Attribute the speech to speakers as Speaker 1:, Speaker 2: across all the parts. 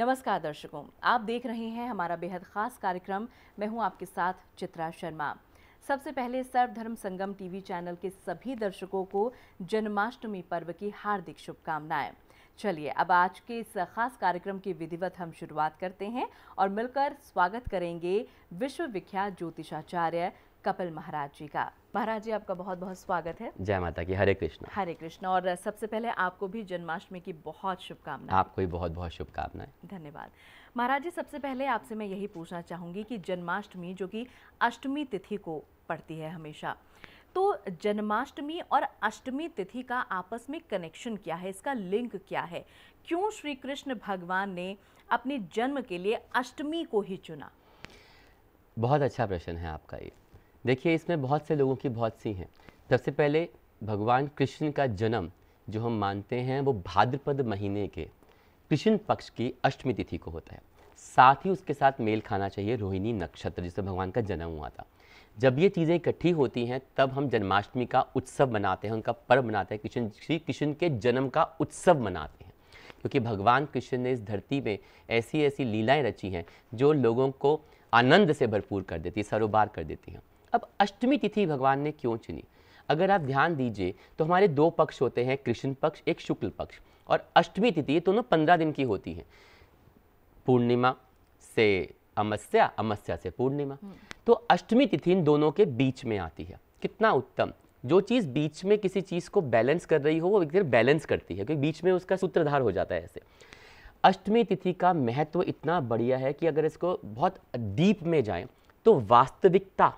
Speaker 1: नमस्कार दर्शकों आप देख रहे हैं हमारा बेहद खास कार्यक्रम मैं हूं आपके साथ चित्रा शर्मा सबसे पहले सर्वधर्म संगम टीवी चैनल के सभी दर्शकों को जन्माष्टमी पर्व की हार्दिक शुभकामनाएं चलिए अब आज के इस खास कार्यक्रम की विधिवत हम शुरुआत करते हैं और मिलकर स्वागत करेंगे विश्वविख्यात ज्योतिषाचार्य कपिल महाराज जी का महाराज जी आपका बहुत बहुत स्वागत है
Speaker 2: जय माता की हरे कृष्ण
Speaker 1: हरे कृष्ण और सबसे पहले आपको भी जन्माष्टमी की बहुत शुभकामनाएं
Speaker 2: आपको भी बहुत बहुत शुभकामनाएं
Speaker 1: धन्यवाद महाराज जी सबसे पहले आपसे मैं यही पूछना चाहूंगी कि जन्माष्टमी जो कि अष्टमी तिथि को पड़ती है हमेशा तो जन्माष्टमी और अष्टमी तिथि का आपस में कनेक्शन क्या है इसका लिंक क्या है क्यों श्री कृष्ण भगवान ने अपने जन्म के लिए अष्टमी को ही चुना
Speaker 2: बहुत अच्छा प्रश्न है आपका ये देखिए इसमें बहुत से लोगों की बहुत सी हैं सबसे पहले भगवान कृष्ण का जन्म जो हम मानते हैं वो भाद्रपद महीने के कृष्ण पक्ष की अष्टमी तिथि को होता है साथ ही उसके साथ मेल खाना चाहिए रोहिणी नक्षत्र जिसमें भगवान का जन्म हुआ था जब ये चीज़ें इकट्ठी होती हैं तब हम जन्माष्टमी का उत्सव मनाते हैं उनका पर्व मनाते हैं कृष्ण श्री कृष्ण के जन्म का उत्सव मनाते हैं क्योंकि भगवान कृष्ण ने इस धरती में ऐसी ऐसी लीलाएं रची हैं जो लोगों को आनंद से भरपूर कर देती है सरोबार कर देती हैं अब अष्टमी तिथि भगवान ने क्यों चुनी अगर आप ध्यान दीजिए तो हमारे दो पक्ष होते हैं कृष्ण पक्ष एक शुक्ल पक्ष और अष्टमी तिथि ये दोनों पंद्रह दिन की होती है पूर्णिमा से अमस्या अमस्या से पूर्णिमा हम्म। तो अष्टमी तिथि इन दोनों के बीच में आती है कितना उत्तम जो चीज़ बीच में किसी चीज़ को बैलेंस कर रही हो वो एक बैलेंस करती है क्योंकि बीच में उसका सूत्रधार हो जाता है ऐसे अष्टमी तिथि का महत्व इतना बढ़िया है कि अगर इसको बहुत डीप में जाएं तो वास्तविकता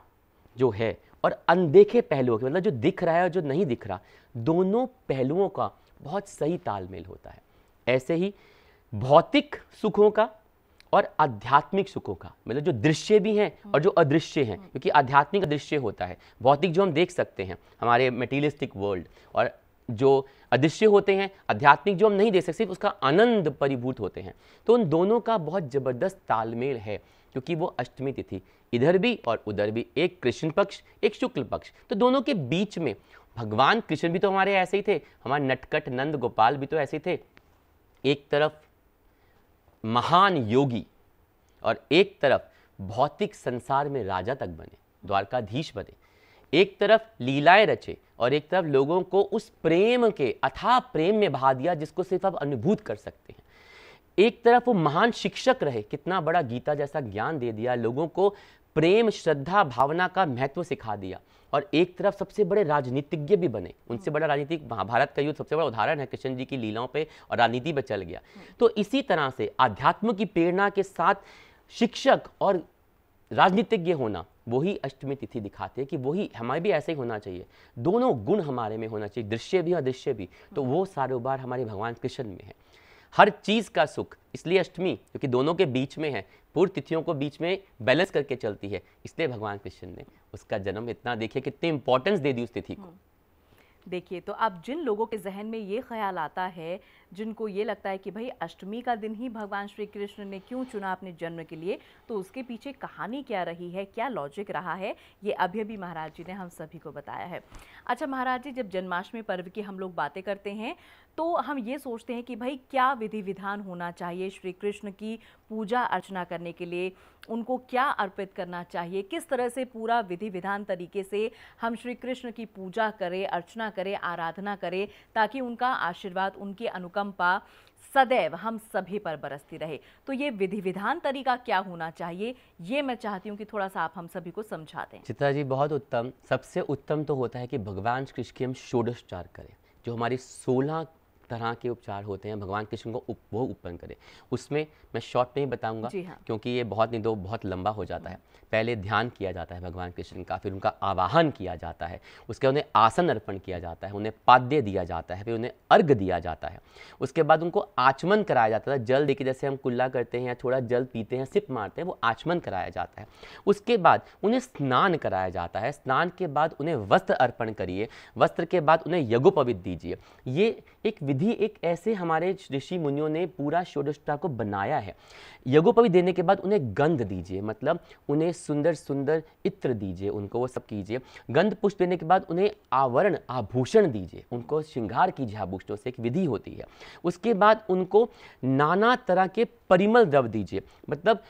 Speaker 2: जो है और अनदेखे पहलुओं के मतलब जो दिख रहा है और जो नहीं दिख रहा दोनों पहलुओं का बहुत सही तालमेल होता है ऐसे ही भौतिक सुखों का और आध्यात्मिक सुखों का मतलब जो दृश्य भी हैं और जो अदृश्य हैं क्योंकि आध्यात्मिक दृश्य होता है भौतिक जो हम देख सकते हैं हमारे मेटीरियलिस्टिक वर्ल्ड और जो अदृश्य होते हैं आध्यात्मिक जो हम नहीं देख सकते उसका आनंद परिभूत होते हैं तो उन दोनों का बहुत ज़बरदस्त तालमेल है क्योंकि वो अष्टमी तिथि इधर भी और उधर भी एक कृष्ण पक्ष एक शुक्ल पक्ष तो दोनों के बीच में भगवान कृष्ण भी तो हमारे ऐसे ही थे हमारे नटकट नंद गोपाल भी तो ऐसे थे एक तरफ महान योगी और एक तरफ भौतिक संसार में राजा तक बने द्वारकाधीश बने एक तरफ लीलाएं रचे और एक तरफ लोगों को उस प्रेम के अथाह प्रेम में बहा दिया जिसको सिर्फ आप अनुभूत कर सकते हैं एक तरफ वो महान शिक्षक रहे कितना बड़ा गीता जैसा ज्ञान दे दिया लोगों को प्रेम श्रद्धा भावना का महत्व सिखा दिया और एक तरफ सबसे बड़े राजनीतिज्ञ भी बने उनसे बड़ा राजनीतिक महाभारत का युद्ध सबसे बड़ा उदाहरण है कृष्ण जी की लीलाओं पे और राजनीति पर चल गया तो इसी तरह से आध्यात्म की प्रेरणा के साथ शिक्षक और राजनीतिज्ञ होना वही अष्टमी तिथि दिखाते हैं कि वही हमारे भी ऐसे ही होना चाहिए दोनों गुण हमारे में होना चाहिए दृश्य भी और दृश्य भी तो वो सारोबार हमारे भगवान कृष्ण में है हर चीज़ का सुख इसलिए अष्टमी क्योंकि दोनों के बीच में है पूर्व तिथियों को बीच में बैलेंस करके चलती है इसलिए भगवान कृष्ण ने उसका जन्म इतना देखिए कितनी इंपॉर्टेंस दे दी उस तिथि को
Speaker 1: हम्म। देखिए तो अब जिन लोगों के जहन में ये ख्याल आता है जिनको ये लगता है कि भाई अष्टमी का दिन ही भगवान श्री कृष्ण ने क्यों चुना अपने जन्म के लिए तो उसके पीछे कहानी क्या रही है क्या लॉजिक रहा है ये अभी अभी महाराज जी ने हम सभी को बताया है अच्छा महाराज जी जब जन्माष्टमी पर्व की हम लोग बातें करते हैं तो हम ये सोचते हैं कि भाई क्या विधि विधान होना चाहिए श्री कृष्ण की पूजा अर्चना करने के लिए उनको क्या अर्पित करना चाहिए किस तरह से पूरा विधि विधान तरीके से हम श्री कृष्ण की पूजा करें अर्चना करें आराधना करें ताकि उनका आशीर्वाद उनकी अनुकम अनुकंपा सदैव हम सभी पर बरसती रहे तो ये विधि विधान तरीका क्या होना चाहिए ये मैं चाहती हूँ कि थोड़ा सा आप हम सभी को समझा दें
Speaker 2: चित्रा जी बहुत उत्तम सबसे उत्तम तो होता है कि भगवान कृष्ण की हम षोडशोचार करें जो हमारी सोलह तरह के उपचार होते हैं भगवान कृष्ण को वो उत्पन्न करें उसमें मैं शॉर्ट में ही बताऊंगा हाँ। क्योंकि ये बहुत निदो तो बहुत लंबा हो जाता है पहले ध्यान किया जाता है भगवान कृष्ण का फिर उनका आवाहन किया जाता है उसके बाद उन्हें आसन अर्पण किया जाता है उन्हें पाद्य दिया जाता है फिर उन्हें अर्घ दिया जाता है उसके बाद उनको आचमन कराया जाता है जल देखिए जैसे हम कुल्ला करते हैं या थोड़ा जल पीते हैं सिप मारते हैं वो आचमन कराया जाता है उसके बाद उन्हें स्नान कराया जाता है स्नान के बाद उन्हें वस्त्र अर्पण करिए वस्त्र के बाद उन्हें यज्ञोपवित दीजिए ये एक विधि भी एक ऐसे हमारे ऋषि मुनियों ने पूरा षोडष्टा को बनाया है यज्ञोपवी देने के बाद उन्हें गंध दीजिए मतलब उन्हें सुंदर सुंदर इत्र दीजिए उनको वो सब कीजिए गंध पुष्प देने के बाद उन्हें आवरण आभूषण दीजिए उनको श्रृंगार कीजिए आभूषणों से एक विधि होती है उसके बाद उनको नाना तरह के परिमल द्रव दीजिए मतलब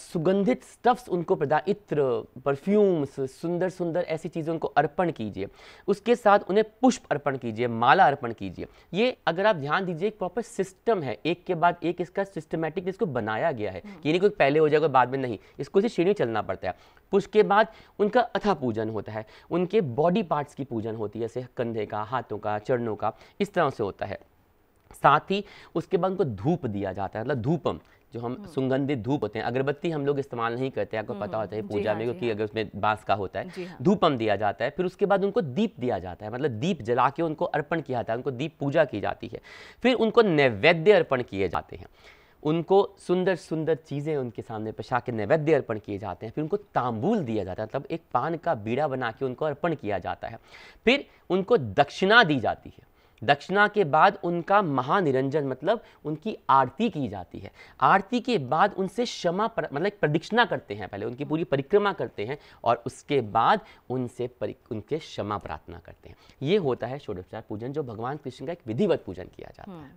Speaker 2: सुगंधित स्टफ्स उनको प्रदान इत्र परफ्यूम्स सुंदर सुंदर ऐसी चीज़ें उनको अर्पण कीजिए उसके साथ उन्हें पुष्प अर्पण कीजिए माला अर्पण कीजिए ये अगर आप ध्यान दीजिए एक प्रॉपर सिस्टम है एक के बाद एक इसका सिस्टमेटिक इसको बनाया गया है कि हम्म। नहीं कोई पहले हो जाएगा बाद में नहीं इसको इसी श्रेणी चलना पड़ता है पुष्प के बाद उनका अथा पूजन होता है उनके बॉडी पार्ट्स की पूजन होती है जैसे कंधे का हाथों का चरणों का इस तरह से होता है साथ ही उसके बाद उनको धूप दिया जाता है मतलब धूपम जो हम हम्म। सुगंधित धूप होते हैं अगरबत्ती हम लोग इस्तेमाल नहीं करते आपको पता हम्म। होता है पूजा हाँ, में क्योंकि हाँ। अगर उसमें बांस का होता है हाँ। धूपम दिया जाता है फिर उसके बाद उनको दीप दिया जाता है मतलब दीप जला के उनको अर्पण किया जाता है उनको दीप पूजा की जाती है फिर उनको नैवेद्य अर्पण किए जाते हैं उनको सुंदर सुंदर चीज़ें उनके सामने पशा के नैवेद्य अर्पण किए जाते हैं फिर उनको तांबूल दिया जाता है मतलब एक पान का बीड़ा बना के उनको अर्पण किया जाता है फिर उनको दक्षिणा दी जाती है दक्षिणा के बाद उनका महानिरंजन मतलब उनकी आरती की जाती है आरती के बाद उनसे क्षमा पर, मतलब प्रदक्षिणा करते हैं पहले उनकी पूरी परिक्रमा करते हैं और उसके बाद उनसे उनके क्षमा प्रार्थना करते हैं ये होता है षोडोपचार पूजन जो भगवान कृष्ण का एक विधिवत पूजन किया जाता
Speaker 1: है हम्म।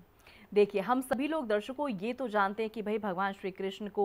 Speaker 1: देखिए हम सभी लोग दर्शकों ये तो जानते हैं कि भाई भगवान श्री कृष्ण को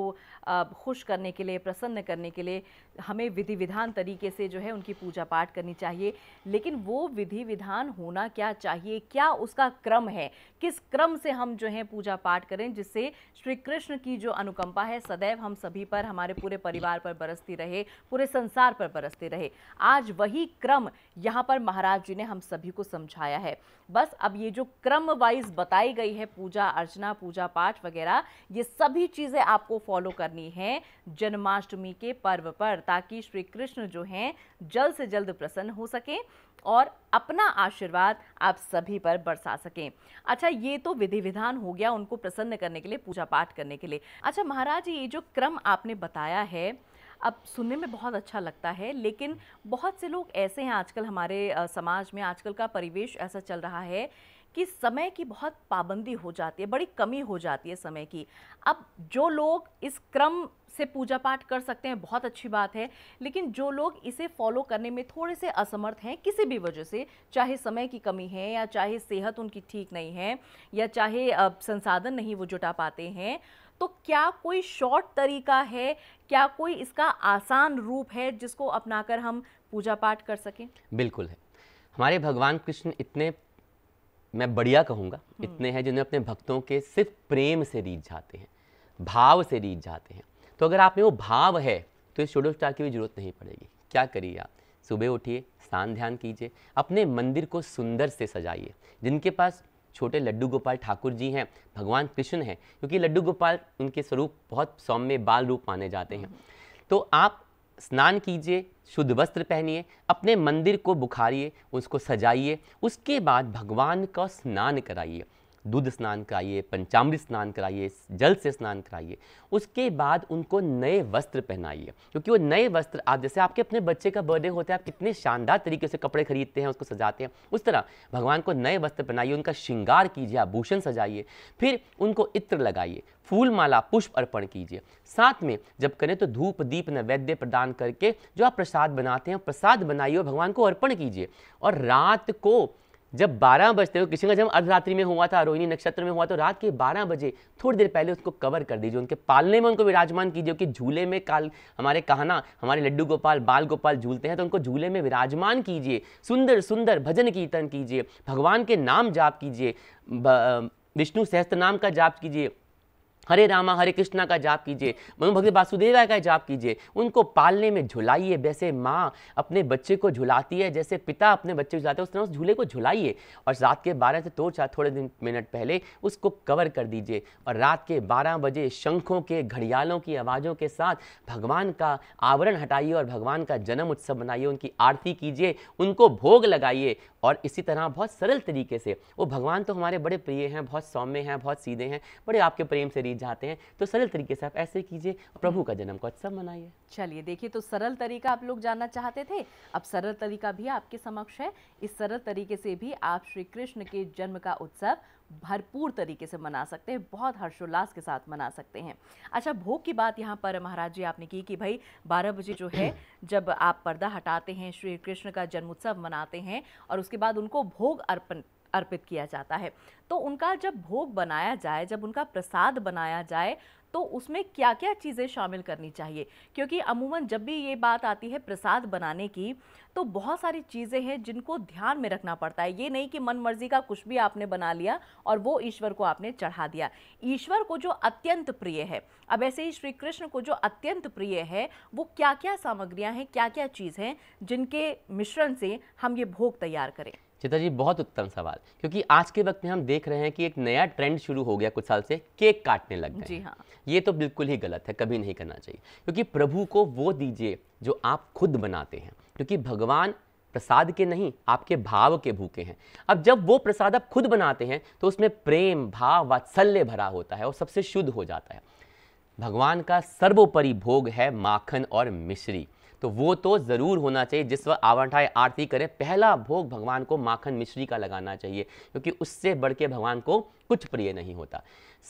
Speaker 1: खुश करने के लिए प्रसन्न करने के लिए हमें विधि विधान तरीके से जो है उनकी पूजा पाठ करनी चाहिए लेकिन वो विधि विधान होना क्या चाहिए क्या उसका क्रम है किस क्रम से हम जो है पूजा पाठ करें जिससे श्री कृष्ण की जो अनुकंपा है सदैव हम सभी पर हमारे पूरे परिवार पर बरसती रहे पूरे संसार पर बरसती रहे आज वही क्रम यहाँ पर महाराज जी ने हम सभी को समझाया है बस अब ये जो क्रम वाइज बताई गई है पूजा अर्चना पूजा पाठ वगैरह ये सभी चीज़ें आपको फॉलो करनी है जन्माष्टमी के पर्व पर ताकि श्री कृष्ण जो हैं जल्द से जल्द प्रसन्न हो सकें और अपना आशीर्वाद आप सभी पर बरसा सकें अच्छा ये तो विधि विधान हो गया उनको प्रसन्न करने के लिए पूजा पाठ करने के लिए अच्छा महाराज ये जो क्रम आपने बताया है अब सुनने में बहुत अच्छा लगता है लेकिन बहुत से लोग ऐसे हैं आजकल हमारे समाज में आजकल का परिवेश ऐसा चल रहा है कि समय की बहुत पाबंदी हो जाती है बड़ी कमी हो जाती है समय की अब जो लोग इस क्रम से पूजा पाठ कर सकते हैं बहुत अच्छी बात है लेकिन जो लोग इसे फॉलो करने में थोड़े से असमर्थ हैं किसी भी वजह से चाहे समय की कमी है या चाहे सेहत उनकी ठीक नहीं है या चाहे संसाधन नहीं वो जुटा पाते हैं तो क्या कोई शॉर्ट तरीका है क्या कोई इसका आसान रूप है जिसको अपनाकर हम पूजा पाठ कर सकें
Speaker 2: बिल्कुल है हमारे भगवान कृष्ण इतने मैं बढ़िया कहूँगा हम्म। इतने हैं जिन्हें अपने भक्तों के सिर्फ प्रेम से रीत जाते हैं भाव से रीत जाते हैं तो अगर आप में वो भाव है तो इस षोडश उपचार की भी जरूरत नहीं पड़ेगी क्या करिए आप सुबह उठिए स्नान ध्यान कीजिए अपने मंदिर को सुंदर से सजाइए जिनके पास छोटे लड्डू गोपाल ठाकुर जी हैं भगवान कृष्ण हैं क्योंकि लड्डू गोपाल उनके स्वरूप बहुत सौम्य बाल रूप माने जाते हैं तो आप स्नान कीजिए शुद्ध वस्त्र पहनिए अपने मंदिर को बुखारिए उसको सजाइए उसके बाद भगवान का स्नान कराइए दूध स्नान कराइए पंचामृत स्नान कराइए जल से स्नान कराइए उसके बाद उनको नए वस्त्र पहनाइए क्योंकि वो नए वस्त्र आप जैसे आपके अपने बच्चे का बर्थडे होता है आप कितने शानदार तरीके से कपड़े खरीदते हैं उसको सजाते हैं उस तरह भगवान को नए वस्त्र पहनाइए उनका श्रृंगार कीजिए आभूषण सजाइए फिर उनको इत्र लगाइए फूल माला पुष्प अर्पण कीजिए साथ में जब करें तो धूप दीप नैवेद्य प्रदान करके जो आप प्रसाद बनाते हैं प्रसाद बनाइए और भगवान को अर्पण कीजिए और रात को जब 12 बजते हो किसी का जब अर्धरात्रि में हुआ था रोहिणी नक्षत्र में हुआ तो रात के 12 बजे थोड़ी देर पहले उसको कवर कर दीजिए उनके पालने में उनको विराजमान कीजिए कि झूले में काल हमारे कहना हमारे लड्डू गोपाल बाल गोपाल झूलते हैं तो उनको झूले में विराजमान कीजिए सुंदर सुंदर भजन कीर्तन कीजिए भगवान के नाम जाप कीजिए विष्णु सहस्त्र नाम का जाप कीजिए हरे रामा हरे कृष्णा का जाप कीजिए मनु वासुदेव वासुदेवा का जाप कीजिए उनको पालने में झुलाइए वैसे माँ अपने बच्चे को झुलाती है जैसे पिता अपने बच्चे को झुलाते हैं उस तरह उस झूले को झुलाइए और रात के बारह से तो थोड़े दिन मिनट पहले उसको कवर कर दीजिए और रात के बारह बजे शंखों के घड़ियालों की आवाज़ों के साथ भगवान का आवरण हटाइए और भगवान का जन्म उत्सव मनाइए उनकी आरती कीजिए उनको भोग लगाइए और इसी तरह बहुत सरल तरीके से वो भगवान तो हमारे बड़े प्रिय हैं बहुत सौम्य हैं बहुत सीधे हैं बड़े आपके प्रेम से रीझ जाते हैं तो सरल तरीके से आप ऐसे कीजिए प्रभु का जन्म को उत्सव अच्छा मनाइए
Speaker 1: चलिए देखिए तो सरल तरीका आप लोग जानना चाहते थे अब सरल तरीका भी आपके समक्ष है इस सरल तरीके से भी आप श्री कृष्ण के जन्म का उत्सव भरपूर तरीके से मना सकते हैं बहुत हर्षोल्लास के साथ मना सकते हैं अच्छा भोग की बात यहाँ पर महाराज जी आपने की कि भाई 12 बजे जो है जब आप पर्दा हटाते हैं श्री कृष्ण का जन्मोत्सव मनाते हैं और उसके बाद उनको भोग अर्पण अर्पित किया जाता है तो उनका जब भोग बनाया जाए जब उनका प्रसाद बनाया जाए तो उसमें क्या क्या चीज़ें शामिल करनी चाहिए क्योंकि अमूमन जब भी ये बात आती है प्रसाद बनाने की तो बहुत सारी चीज़ें हैं जिनको ध्यान में रखना पड़ता है ये नहीं कि मन मर्जी का कुछ भी आपने बना लिया और वो ईश्वर को आपने चढ़ा दिया ईश्वर को जो अत्यंत प्रिय है अब ऐसे ही श्री कृष्ण को जो अत्यंत प्रिय है वो क्या क्या सामग्रियाँ हैं क्या क्या चीज़ हैं जिनके मिश्रण से हम ये भोग तैयार करें
Speaker 2: चिता जी बहुत उत्तम सवाल क्योंकि आज के वक्त में हम देख रहे हैं कि एक नया ट्रेंड शुरू हो गया कुछ साल से केक काटने लग गए जी हाँ ये तो बिल्कुल ही गलत है कभी नहीं करना चाहिए क्योंकि प्रभु को वो दीजिए जो आप खुद बनाते हैं क्योंकि भगवान प्रसाद के नहीं आपके भाव के भूखे हैं अब जब वो प्रसाद आप खुद बनाते हैं तो उसमें प्रेम भाव वात्सल्य भरा होता है और सबसे शुद्ध हो जाता है भगवान का सर्वोपरि भोग है माखन और मिश्री तो वो तो ज़रूर होना चाहिए जिस वक्त आवंठाए आरती करें पहला भोग भगवान को माखन मिश्री का लगाना चाहिए क्योंकि उससे बढ़ के भगवान को कुछ प्रिय नहीं होता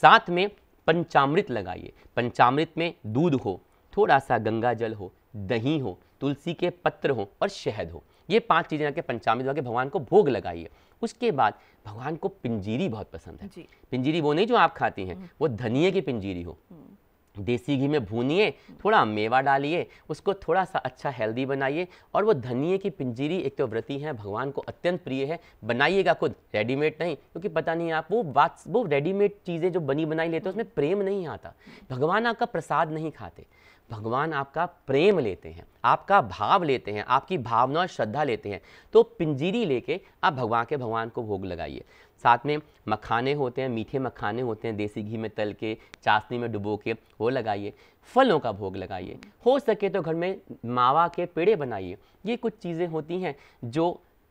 Speaker 2: साथ में पंचामृत लगाइए पंचामृत में दूध हो थोड़ा सा गंगा जल हो दही हो तुलसी के पत्र हो और शहद हो ये पांच चीज़ें लगा के पंचामृत लगा के भगवान को भोग लगाइए उसके बाद भगवान को पिंजीरी बहुत पसंद है पिंजीरी वो नहीं जो आप खाती हैं हम्म। वो धनिए की पिंजीरी हो हम्म। देसी घी में भूनिए थोड़ा मेवा डालिए उसको थोड़ा सा अच्छा हेल्दी बनाइए और वो धनिए की पिंजीरी एक तो व्रति है भगवान को अत्यंत प्रिय है बनाइएगा खुद रेडीमेड नहीं क्योंकि पता नहीं आप वो बात वो रेडीमेड चीज़ें जो बनी बनाई लेते हैं उसमें प्रेम नहीं आता भगवान आपका प्रसाद नहीं खाते भगवान आपका प्रेम लेते हैं आपका भाव लेते हैं आपकी भावना और श्रद्धा लेते हैं तो पिंजीरी लेके आप भगवान के भगवान को भोग लगाइए साथ में मखाने होते हैं मीठे मखाने होते हैं देसी घी में तल के चाशनी में डुबो के वो लगाइए फलों का भोग लगाइए हो सके तो घर में मावा के पेड़े बनाइए ये कुछ चीज़ें होती हैं जो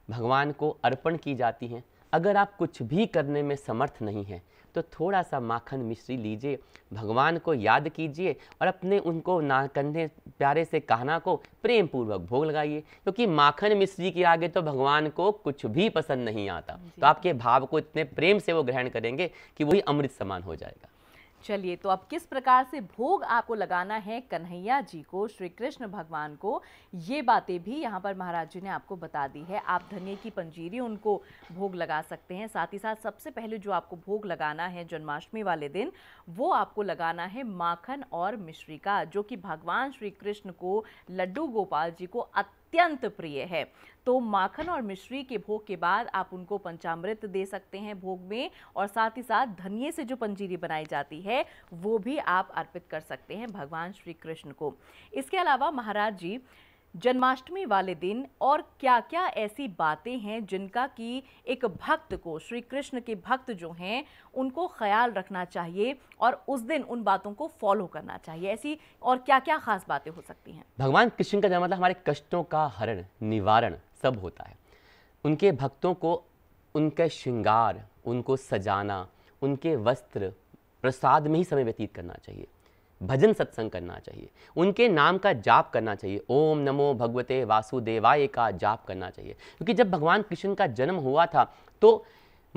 Speaker 2: भगवान को अर्पण की जाती हैं अगर आप कुछ भी करने में समर्थ नहीं हैं तो थोड़ा सा माखन मिश्री लीजिए भगवान को याद कीजिए और अपने उनको ना कंधे प्यारे से कहना को प्रेम पूर्वक भोग लगाइए क्योंकि तो माखन मिश्री के आगे तो भगवान को कुछ भी पसंद नहीं आता तो आपके भाव को इतने प्रेम से वो ग्रहण करेंगे कि वही अमृत समान हो जाएगा
Speaker 1: चलिए तो अब किस प्रकार से भोग आपको लगाना है कन्हैया जी को श्री कृष्ण भगवान को ये बातें भी यहाँ पर महाराज जी ने आपको बता दी है आप धनिये की पंजीरी उनको भोग लगा सकते हैं साथ ही साथ सबसे पहले जो आपको भोग लगाना है जन्माष्टमी वाले दिन वो आपको लगाना है माखन और मिश्री का जो कि भगवान श्री कृष्ण को लड्डू गोपाल जी को अत्य अत्यंत प्रिय है तो माखन और मिश्री के भोग के बाद आप उनको पंचामृत दे सकते हैं भोग में और साथ ही साथ धनिए से जो पंजीरी बनाई जाती है वो भी आप अर्पित कर सकते हैं भगवान श्री कृष्ण को इसके अलावा महाराज जी जन्माष्टमी वाले दिन और क्या क्या ऐसी बातें हैं जिनका कि एक भक्त को श्री कृष्ण के भक्त जो हैं उनको ख्याल रखना चाहिए और उस दिन उन बातों को फॉलो करना चाहिए ऐसी और क्या क्या खास बातें हो सकती हैं
Speaker 2: भगवान कृष्ण का जन्म मतलब हमारे कष्टों का हरण निवारण सब होता है उनके भक्तों को उनके श्रृंगार उनको सजाना उनके वस्त्र प्रसाद में ही समय व्यतीत करना चाहिए भजन सत्संग करना चाहिए उनके नाम का जाप करना चाहिए ओम नमो भगवते वासुदेवाय का जाप करना चाहिए क्योंकि जब भगवान कृष्ण का जन्म हुआ था तो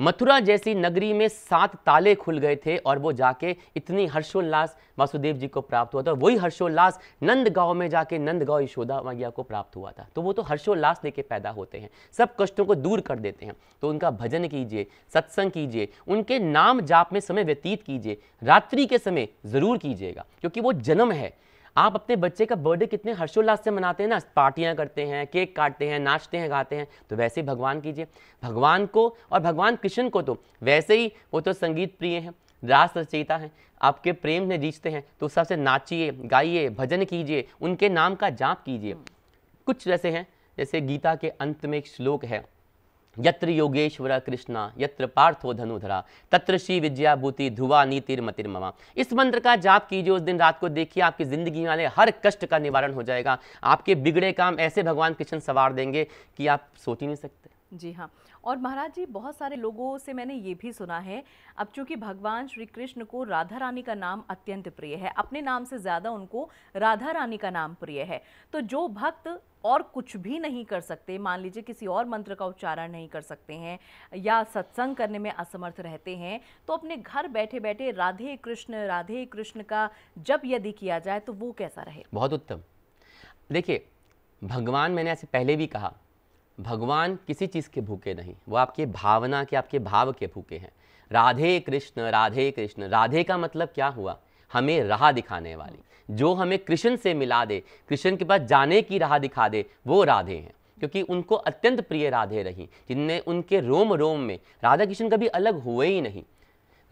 Speaker 2: मथुरा जैसी नगरी में सात ताले खुल गए थे और वो जाके इतनी हर्षोल्लास वासुदेव जी को प्राप्त हुआ था वही हर्षोल्लास नंद गांव में जाके नंद गांव यशोदा मैया को प्राप्त हुआ था तो वो तो हर्षोल्लास लेके पैदा होते हैं सब कष्टों को दूर कर देते हैं तो उनका भजन कीजिए सत्संग कीजिए उनके नाम जाप में समय व्यतीत कीजिए रात्रि के समय ज़रूर कीजिएगा क्योंकि वो जन्म है आप अपने बच्चे का बर्थडे कितने हर्षोल्लास से मनाते हैं ना पार्टियाँ करते हैं केक काटते हैं नाचते हैं गाते हैं तो वैसे ही भगवान कीजिए भगवान को और भगवान कृष्ण को तो वैसे ही वो तो संगीत प्रिय हैं रास रचयिता हैं आपके प्रेम में जीतते हैं तो उस सबसे नाचिए गाइए भजन कीजिए उनके नाम का जाप कीजिए कुछ जैसे हैं जैसे गीता के अंत में एक श्लोक है यत्र योगेश्वर कृष्णा यत्र पार्थो धनुधरा तत्र श्री विद्याभूति ध्रुवा ममा इस मंत्र का जाप कीजिए उस दिन रात को देखिए आपकी जिंदगी वाले हर कष्ट का निवारण हो जाएगा आपके बिगड़े काम ऐसे भगवान कृष्ण संवार देंगे कि आप सोच ही नहीं सकते
Speaker 1: जी हाँ और महाराज जी बहुत सारे लोगों से मैंने ये भी सुना है अब चूंकि भगवान श्री कृष्ण को राधा रानी का नाम अत्यंत प्रिय है अपने नाम से ज़्यादा उनको राधा रानी का नाम प्रिय है तो जो भक्त और कुछ भी नहीं कर सकते मान लीजिए किसी और मंत्र का उच्चारण नहीं कर सकते हैं या सत्संग करने में असमर्थ रहते हैं तो अपने घर बैठे बैठे राधे कृष्ण राधे कृष्ण का जब यदि किया जाए तो वो कैसा रहे
Speaker 2: बहुत उत्तम देखिए भगवान मैंने ऐसे पहले भी कहा भगवान किसी चीज़ के भूखे नहीं वो आपके भावना के आपके भाव के भूखे हैं राधे कृष्ण राधे कृष्ण राधे का मतलब क्या हुआ हमें राह दिखाने वाली जो हमें कृष्ण से मिला दे कृष्ण के पास जाने की राह दिखा दे वो राधे हैं क्योंकि उनको अत्यंत प्रिय राधे रही जिनने उनके रोम रोम में राधा कृष्ण कभी अलग हुए ही नहीं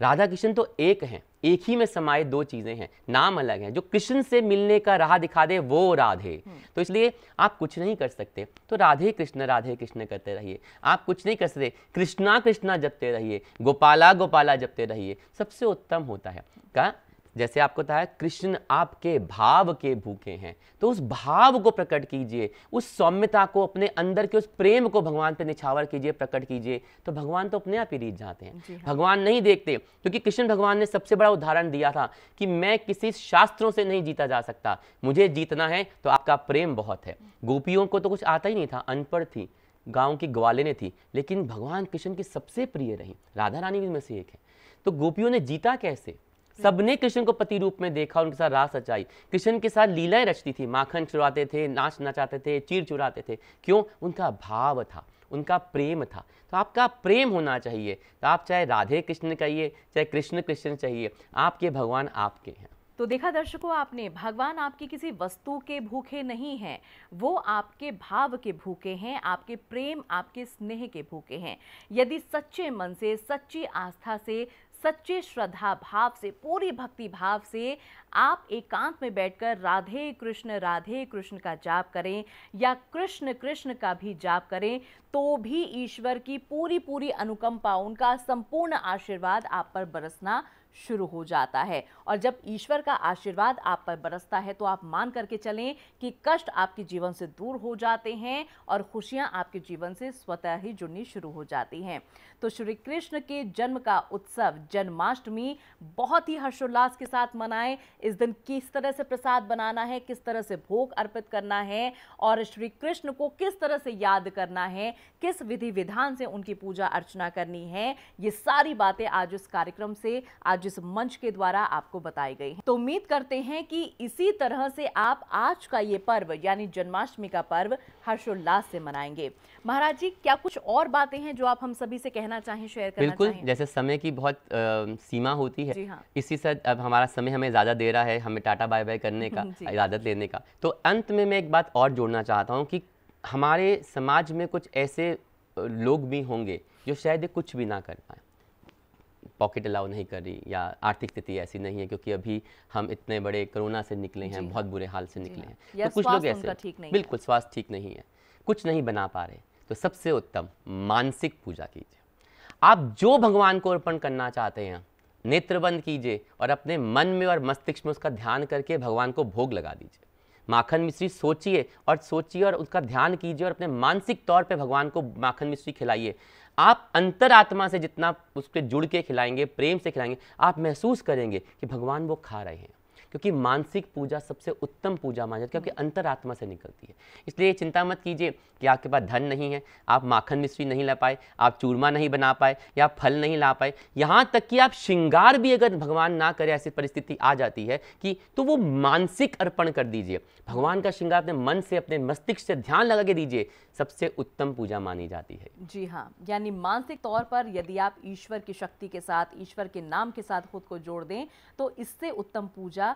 Speaker 2: राधा कृष्ण तो एक हैं एक ही में समाये दो चीज़ें हैं नाम अलग हैं जो कृष्ण से मिलने का राह दिखा दे वो राधे हम्म। तो इसलिए आप कुछ नहीं कर सकते तो राधे कृष्ण राधे कृष्ण करते रहिए आप कुछ नहीं कर सकते कृष्णा कृष्णा जपते रहिए गोपाला गोपाला जपते रहिए सबसे उत्तम होता है का जैसे आपको कहा कृष्ण आपके भाव के भूखे हैं तो उस भाव को प्रकट कीजिए उस सौम्यता को अपने अंदर के उस प्रेम को भगवान पे निछावर कीजिए प्रकट कीजिए तो भगवान तो अपने आप ही रीत जाते हैं हाँ। भगवान नहीं देखते क्योंकि कृष्ण भगवान ने सबसे बड़ा उदाहरण दिया था कि मैं किसी शास्त्रों से नहीं जीता जा सकता मुझे जीतना है तो आपका प्रेम बहुत है गोपियों को तो कुछ आता ही नहीं था अनपढ़ थी गांव की ने थी लेकिन भगवान कृष्ण की सबसे प्रिय रही राधा रानी भी में से एक है तो गोपियों ने जीता कैसे हम्म। सबने कृष्ण को पति रूप में देखा उनके साथ रास रचाई कृष्ण के साथ लीलाएं रचती थी माखन चुराते थे नाच नचाते थे चीर चुराते थे क्यों उनका भाव था उनका प्रेम था तो आपका प्रेम होना चाहिए तो आप चाहे राधे कृष्ण कहिए चाहे कृष्ण कृष्ण चाहिए आपके भगवान आपके हैं
Speaker 1: तो देखा दर्शकों आपने भगवान आपकी किसी वस्तु के भूखे नहीं हैं वो आपके भाव के भूखे हैं आपके प्रेम आपके स्नेह के भूखे हैं यदि सच्चे मन से सच्ची आस्था से सच्चे श्रद्धा भाव से पूरी भक्ति भाव से आप एकांत में बैठकर राधे कृष्ण राधे कृष्ण का जाप करें या कृष्ण कृष्ण का भी जाप करें तो भी ईश्वर की पूरी पूरी अनुकंपा उनका संपूर्ण आशीर्वाद आप पर बरसना शुरू हो जाता है और जब ईश्वर का आशीर्वाद आप पर बरसता है तो आप मान करके चलें कि कष्ट आपके जीवन से दूर हो जाते हैं और खुशियां आपके जीवन से स्वतः ही जुड़नी शुरू हो जाती हैं तो श्री कृष्ण के जन्म का उत्सव जन्माष्टमी बहुत ही हर्षोल्लास के साथ मनाएं इस दिन किस तरह से प्रसाद बनाना है किस तरह से भोग अर्पित करना है और श्री कृष्ण को किस तरह से याद करना है किस विधि विधान से उनकी पूजा अर्चना करनी है ये सारी बातें आज इस कार्यक्रम से आज इस मंच के द्वारा आपको बताई गई तो उम्मीद करते हैं कि इसी तरह से आप आज का ये पर्व यानी जन्माष्टमी का पर्व हर्षोल्लास से मनाएंगे महाराज जी क्या कुछ और बातें हैं जो आप हम सभी से कहना कहना चाहें शेयर करना बिल्कुल चाहें।
Speaker 2: जैसे समय की बहुत आ, सीमा होती है हाँ। इसी से अब हमारा समय हमें ज़्यादा दे रहा है हमें टाटा बाय बाय करने का इजाज़त लेने का तो अंत में मैं एक बात और जोड़ना चाहता हूँ कि हमारे समाज में कुछ ऐसे लोग भी होंगे जो शायद कुछ भी ना कर पाए पॉकेट अलाउ नहीं कर रही या आर्थिक स्थिति ऐसी नहीं है क्योंकि अभी हम इतने बड़े कोरोना से निकले हैं बहुत बुरे हाल से निकले हाँ। हैं तो कुछ लोग ऐसे बिल्कुल स्वास्थ्य ठीक नहीं है कुछ नहीं बना पा रहे तो सबसे उत्तम मानसिक पूजा कीजिए आप जो भगवान को अर्पण करना चाहते हैं नेत्र बंद कीजिए और अपने मन में और मस्तिष्क में उसका ध्यान करके भगवान को भोग लगा दीजिए माखन मिश्री सोचिए और सोचिए और उसका ध्यान कीजिए और अपने मानसिक तौर पे भगवान को माखन मिश्री खिलाइए आप अंतरात्मा से जितना उसके जुड़ के खिलाएंगे प्रेम से खिलाएंगे आप महसूस करेंगे कि भगवान वो खा रहे हैं क्योंकि मानसिक पूजा सबसे उत्तम पूजा मानी जाती है क्योंकि अंतरात्मा से निकलती है इसलिए चिंता मत कीजिए कि आपके पास धन नहीं है आप माखन मिश्री नहीं ला पाए आप चूरमा नहीं बना पाए या फल नहीं ला पाए यहाँ तक कि आप श्रृंगार भी अगर भगवान ना करें ऐसी परिस्थिति आ जाती है कि तो वो मानसिक अर्पण कर दीजिए भगवान का श्रृंगार अपने मन से अपने मस्तिष्क से ध्यान लगा के दीजिए सबसे उत्तम पूजा मानी जाती है
Speaker 1: जी हाँ यानी मानसिक तौर पर यदि आप ईश्वर की शक्ति के साथ ईश्वर के नाम के साथ खुद को जोड़ दें तो इससे उत्तम पूजा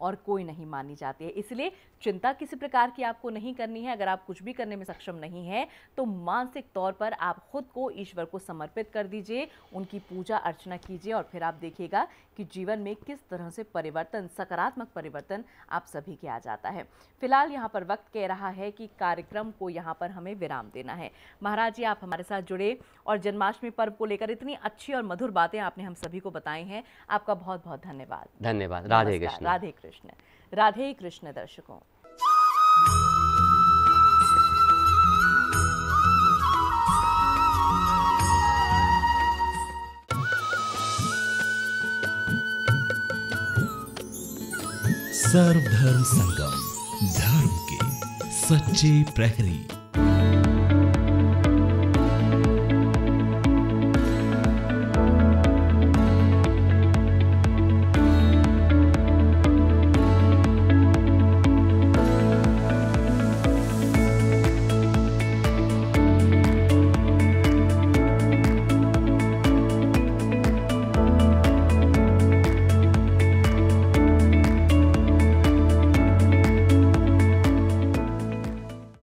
Speaker 1: और कोई नहीं मानी जाती है इसलिए चिंता किसी प्रकार की आपको नहीं करनी है अगर आप कुछ भी करने में सक्षम नहीं है तो मानसिक तौर पर आप खुद को ईश्वर को समर्पित कर दीजिए उनकी पूजा अर्चना कीजिए और फिर आप देखिएगा कि जीवन में किस तरह से परिवर्तन सकारात्मक परिवर्तन आप सभी के आ जाता है फिलहाल यहाँ पर वक्त कह रहा है कि कार्यक्रम को यहाँ पर हमें विराम देना है महाराज जी आप हमारे साथ जुड़े और जन्माष्टमी पर्व को लेकर इतनी अच्छी और मधुर बातें आपने हम सभी को बताई हैं आपका बहुत बहुत धन्यवाद धन्यवाद राधे कृष्ण राधे कृष्ण कृष्ण राधे कृष्ण दर्शकों सर्वधर्म संगम धर्म के सच्चे प्रहरी